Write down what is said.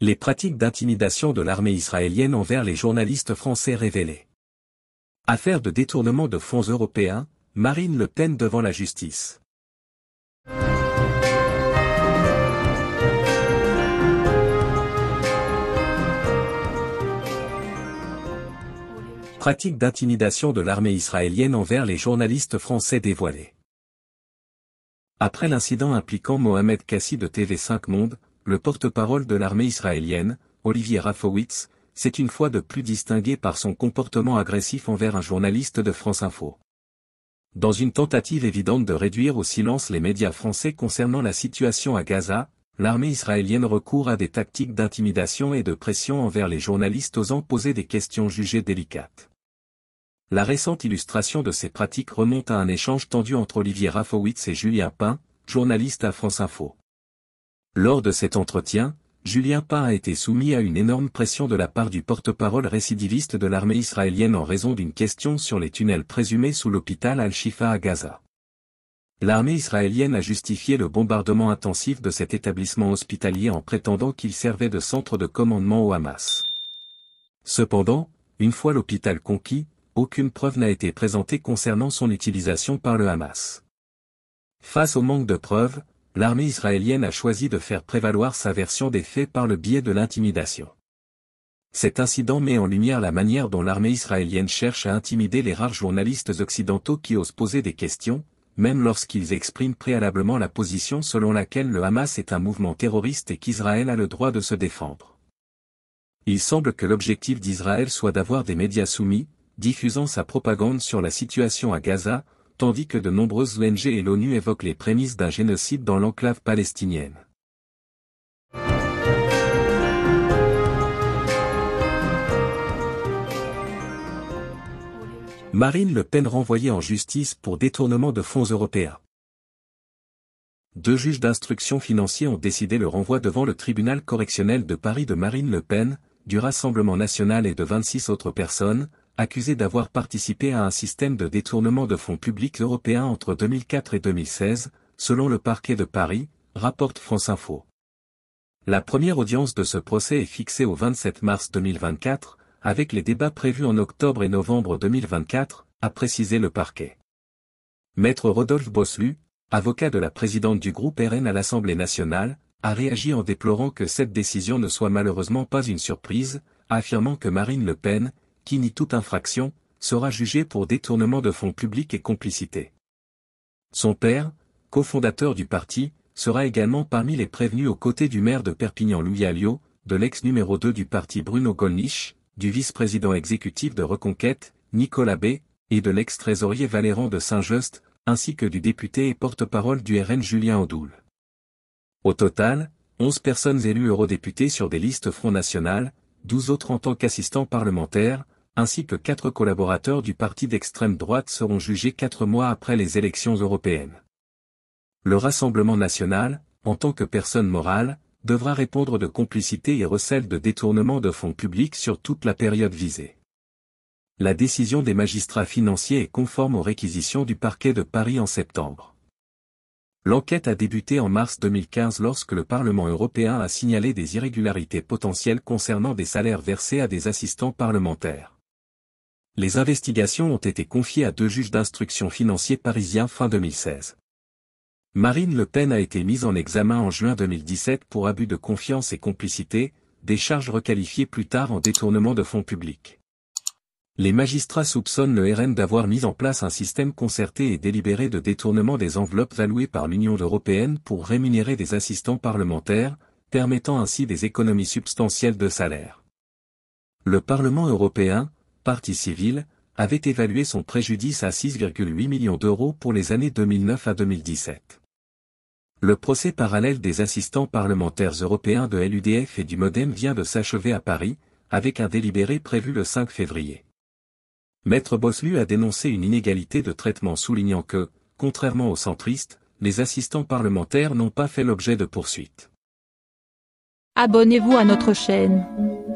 les pratiques d'intimidation de l'armée israélienne envers les journalistes français révélées. Affaire de détournement de fonds européens, Marine Le Pen devant la justice. Pratique d'intimidation de l'armée israélienne envers les journalistes français dévoilés. Après l'incident impliquant Mohamed Kassi de TV5 Monde, le porte-parole de l'armée israélienne, Olivier Rafowitz, s'est une fois de plus distingué par son comportement agressif envers un journaliste de France Info. Dans une tentative évidente de réduire au silence les médias français concernant la situation à Gaza, l'armée israélienne recourt à des tactiques d'intimidation et de pression envers les journalistes osant poser des questions jugées délicates. La récente illustration de ces pratiques remonte à un échange tendu entre Olivier Rafowitz et Julien Pain, journaliste à France Info. Lors de cet entretien, Julien Pa a été soumis à une énorme pression de la part du porte-parole récidiviste de l'armée israélienne en raison d'une question sur les tunnels présumés sous l'hôpital Al-Shifa à Gaza. L'armée israélienne a justifié le bombardement intensif de cet établissement hospitalier en prétendant qu'il servait de centre de commandement au Hamas. Cependant, une fois l'hôpital conquis, aucune preuve n'a été présentée concernant son utilisation par le Hamas. Face au manque de preuves, l'armée israélienne a choisi de faire prévaloir sa version des faits par le biais de l'intimidation. Cet incident met en lumière la manière dont l'armée israélienne cherche à intimider les rares journalistes occidentaux qui osent poser des questions, même lorsqu'ils expriment préalablement la position selon laquelle le Hamas est un mouvement terroriste et qu'Israël a le droit de se défendre. Il semble que l'objectif d'Israël soit d'avoir des médias soumis, diffusant sa propagande sur la situation à Gaza, tandis que de nombreuses ONG et l'ONU évoquent les prémices d'un génocide dans l'enclave palestinienne. Marine Le Pen renvoyée en justice pour détournement de fonds européens. Deux juges d'instruction financière ont décidé le renvoi devant le tribunal correctionnel de Paris de Marine Le Pen, du Rassemblement national et de 26 autres personnes, accusé d'avoir participé à un système de détournement de fonds publics européens entre 2004 et 2016, selon le parquet de Paris, rapporte France Info. La première audience de ce procès est fixée au 27 mars 2024, avec les débats prévus en octobre et novembre 2024, a précisé le parquet. Maître Rodolphe Bosselu, avocat de la présidente du groupe RN à l'Assemblée nationale, a réagi en déplorant que cette décision ne soit malheureusement pas une surprise, affirmant que Marine Le Pen, qui ni toute infraction, sera jugé pour détournement de fonds publics et complicité. Son père, cofondateur du parti, sera également parmi les prévenus aux côtés du maire de Perpignan Louis Alliot, de l'ex numéro 2 du parti Bruno Gollnisch, du vice-président exécutif de Reconquête, Nicolas B, et de l'ex-trésorier Valéran de Saint-Just, ainsi que du député et porte-parole du RN Julien Odoul. Au total, 11 personnes élues eurodéputées sur des listes Front National, 12 autres en tant qu'assistants parlementaires, ainsi que quatre collaborateurs du parti d'extrême droite seront jugés quatre mois après les élections européennes. Le Rassemblement national, en tant que personne morale, devra répondre de complicité et recèle de détournement de fonds publics sur toute la période visée. La décision des magistrats financiers est conforme aux réquisitions du parquet de Paris en septembre. L'enquête a débuté en mars 2015 lorsque le Parlement européen a signalé des irrégularités potentielles concernant des salaires versés à des assistants parlementaires les investigations ont été confiées à deux juges d'instruction financiers parisiens fin 2016. Marine Le Pen a été mise en examen en juin 2017 pour abus de confiance et complicité, des charges requalifiées plus tard en détournement de fonds publics. Les magistrats soupçonnent le RN d'avoir mis en place un système concerté et délibéré de détournement des enveloppes allouées par l'Union européenne pour rémunérer des assistants parlementaires, permettant ainsi des économies substantielles de salaire. Le Parlement européen, partie civile, avait évalué son préjudice à 6,8 millions d'euros pour les années 2009 à 2017. Le procès parallèle des assistants parlementaires européens de LUDF et du Modem vient de s'achever à Paris, avec un délibéré prévu le 5 février. Maître Boslu a dénoncé une inégalité de traitement soulignant que, contrairement aux centristes, les assistants parlementaires n'ont pas fait l'objet de poursuites. Abonnez-vous à notre chaîne